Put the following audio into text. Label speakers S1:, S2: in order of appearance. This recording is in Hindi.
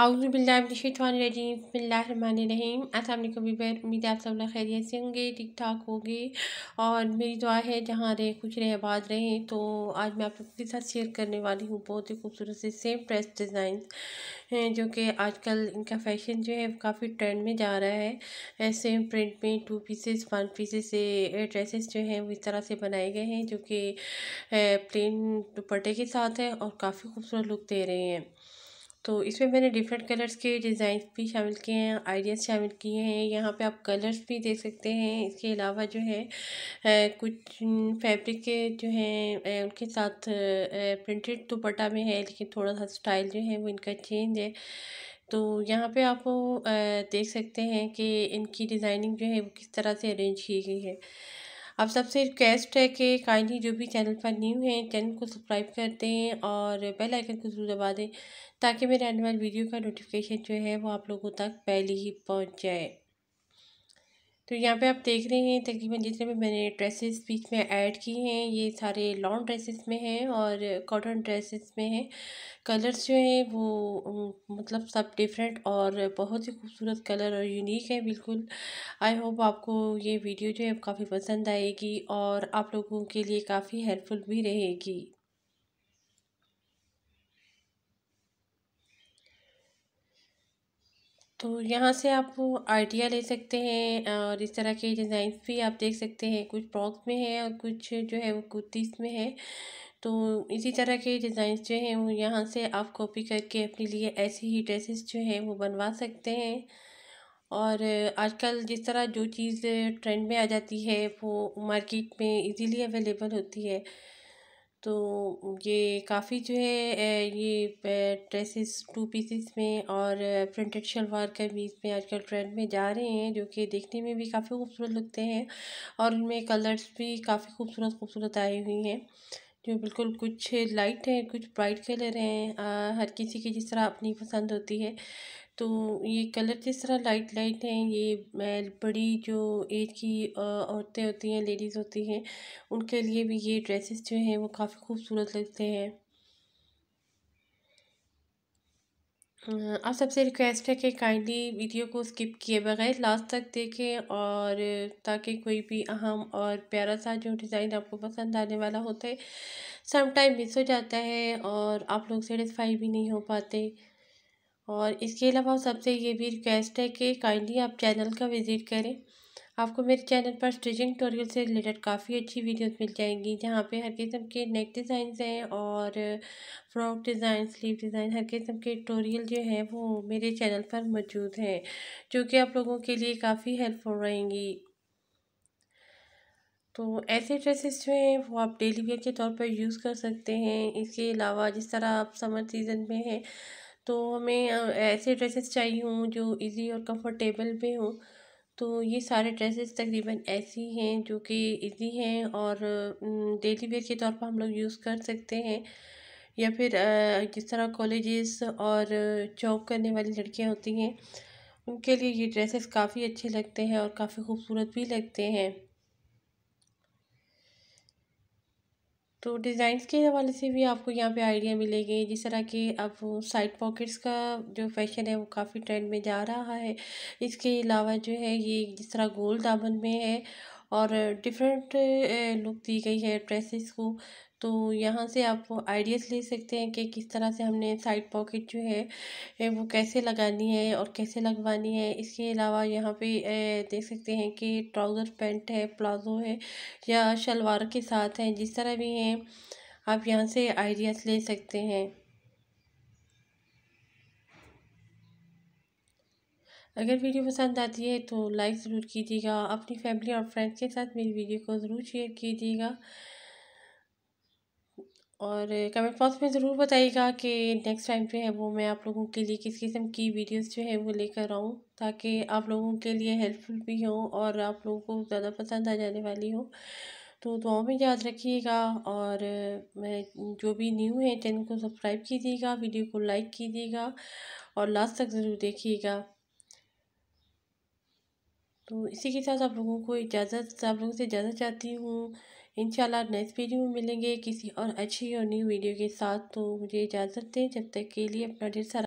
S1: आउज़बिल्लाशवानरजीम असल उम्मीद आप सब लोग खैरियत से होंगे ठीक ठाक होंगे और मेरी दुआ है जहाँ रहे खुश रहे आबाद रहे तो आज मैं आप लोग के साथ शेयर करने वाली हूँ बहुत ही खूबसूरत से सेम ड्रेस डिज़ाइन हैं जो कि आजकल इनका फैशन जो है काफ़ी ट्रेंड में जा रहा है सेम प्रिंट में टू पीसेस वन पीसेस से ड्रेसेस जो हैं वो इस तरह से बनाए गए हैं जो कि प्लेन दुपट्टे के साथ है और काफ़ी खूबसूरत लुक दे रहे हैं तो इसमें मैंने डिफरेंट कलर्स के डिज़ाइन भी शामिल किए हैं आइडियाज़ शामिल किए हैं यहाँ पे आप कलर्स भी देख सकते हैं इसके अलावा जो है कुछ फैब्रिक के जो है उनके साथ प्रिंटेड दुपट्टा में है लेकिन थोड़ा सा स्टाइल जो है वो इनका चेंज है तो यहाँ पे आप देख सकते हैं कि इनकी डिज़ाइनिंग जो है वो किस तरह से अरेंज की गई है आप सबसे रिक्वेस्ट है कि काइंडली जो भी चैनल पर न्यू हैं चैनल को सब्सक्राइब कर दें और बेल आइकन को जरूर दबा दें ताकि मेरे आने वाली वीडियो का नोटिफिकेशन जो है वो आप लोगों तक पहले ही पहुंच जाए तो यहाँ पे आप देख रहे हैं तकरीबन जितने भी मैंने ड्रेसेस बीच में ऐड किए हैं ये सारे लॉन्ग ड्रेसेस में हैं और कॉटन ड्रेसेस में हैं कलर्स जो हैं वो मतलब सब डिफरेंट और बहुत ही खूबसूरत कलर और यूनिक है बिल्कुल आई होप आपको ये वीडियो जो है काफ़ी पसंद आएगी और आप लोगों के लिए काफ़ी हेल्पफुल भी रहेगी तो यहाँ से आप आइडिया ले सकते हैं और इस तरह के डिज़ाइंस भी आप देख सकते हैं कुछ फ्रॉक्स में है और कुछ जो है वो कुर्तीस में है तो इसी तरह के डिज़ाइंस जो हैं वो यहाँ से आप कॉपी करके अपने लिए ऐसी ही ड्रेसेस जो हैं वो बनवा सकते हैं और आजकल जिस तरह जो चीज़ ट्रेंड में आ जाती है वो मार्केट में इजीली अवेलेबल होती है तो ये काफ़ी जो है ये ड्रेसेस टू पीसेस में और प्रिंटेड शलवार कमीज़ में आजकल ट्रेंड में जा रहे हैं जो कि देखने में भी काफ़ी खूबसूरत लगते हैं और उनमें कलर्स भी काफ़ी खूबसूरत खूबसूरत आई हुई हैं जो बिल्कुल कुछ लाइट है कुछ ब्राइट कलर हैं हर किसी की जिस तरह अपनी पसंद होती है तो ये कलर जिस तरह लाइट लाइट हैं ये बड़ी जो एज की औरतें होती हैं लेडीज़ होती हैं उनके लिए भी ये ड्रेसेस जो हैं वो काफ़ी खूबसूरत लगते हैं आप सबसे रिक्वेस्ट है कि काइंडली वीडियो को स्किप किए बगैर लास्ट तक देखें और ताकि कोई भी अहम और प्यारा सा जो डिज़ाइन आपको पसंद आने वाला होता है समटाइम मिस हो जाता है और आप लोग सेटिस्फाई भी नहीं हो पाते और इसके अलावा सबसे ये भी रिक्वेस्ट है कि काइंडली आप चैनल का विज़िट करें आपको मेरे चैनल पर स्टिचिंग ट्यूटोरियल से रिलेटेड काफ़ी अच्छी वीडियोस मिल जाएंगी जहाँ पे हर किस्म के नेक डिज़ाइंस हैं और फ्रॉक डिज़ाइन स्लीव डिज़ाइन हर किस्म के टोरियल जो हैं वो मेरे चैनल पर मौजूद हैं जो कि आप लोगों के लिए काफ़ी हेल्पफुल रहेंगी तो ऐसे ड्रेसेस जो हैं वो आप डेली वेयर के तौर पर यूज़ कर सकते हैं इसके अलावा जिस तरह आप समर सीज़न में हैं तो हमें ऐसे ड्रेसेस चाहिए हों जो इज़ी और कंफर्टेबल भी हों तो ये सारे ड्रेसेस तकरीबन ऐसी हैं जो कि इज़ी हैं और डेली वेयर के तौर पर हम लोग यूज़ कर सकते हैं या फिर जिस तरह कॉलेजेस और जॉब करने वाली लड़कियां होती हैं उनके लिए ये ड्रेसेस काफ़ी अच्छे लगते हैं और काफ़ी खूबसूरत भी लगते हैं तो डिज़ाइंस के हवाले से भी आपको यहाँ पे आइडिया मिलेंगे जिस तरह के अब साइड पॉकेट्स का जो फैशन है वो काफ़ी ट्रेंड में जा रहा है इसके अलावा जो है ये जिस तरह गोल दामन में है और डिफरेंट लुक दी गई है ड्रेसेस को तो यहाँ से आप आइडियाज़ ले सकते हैं कि किस तरह से हमने साइड पॉकेट जो है वो कैसे लगानी है और कैसे लगवानी है इसके अलावा यहाँ पे देख सकते हैं कि ट्राउज़र पैंट है प्लाज़ो है या शलवार के साथ हैं जिस तरह भी हैं आप यहाँ से आइडियाज़ ले सकते हैं अगर वीडियो पसंद आती है तो लाइक ज़रूर कीजिएगा अपनी फैमिली और फ्रेंड्स के साथ मेरी वीडियो को ज़रूर शेयर कीजिएगा और कमेंट बॉक्स में ज़रूर बताइएगा कि नेक्स्ट टाइम जो है वो मैं आप लोगों के लिए किस किस्म की वीडियोस जो है वो लेकर आऊँ ताकि आप लोगों के लिए हेल्पफुल भी हो और आप लोगों को ज़्यादा पसंद आ जाने वाली हो तो दुआओं में याद रखिएगा और मैं जो भी न्यू है चैनल को सब्सक्राइब कीजिएगा वीडियो को लाइक कीजिएगा और लास्ट तक ज़रूर देखिएगा तो इसी के साथ आप लोगों को इजाज़त आप लोगों से इजाज़त चाहती हूँ इन नेक्स्ट वीडियो में मिलेंगे किसी और अच्छी और न्यू वीडियो के साथ तो मुझे इजाज़त दें जब तक के लिए अपना ढेर सारा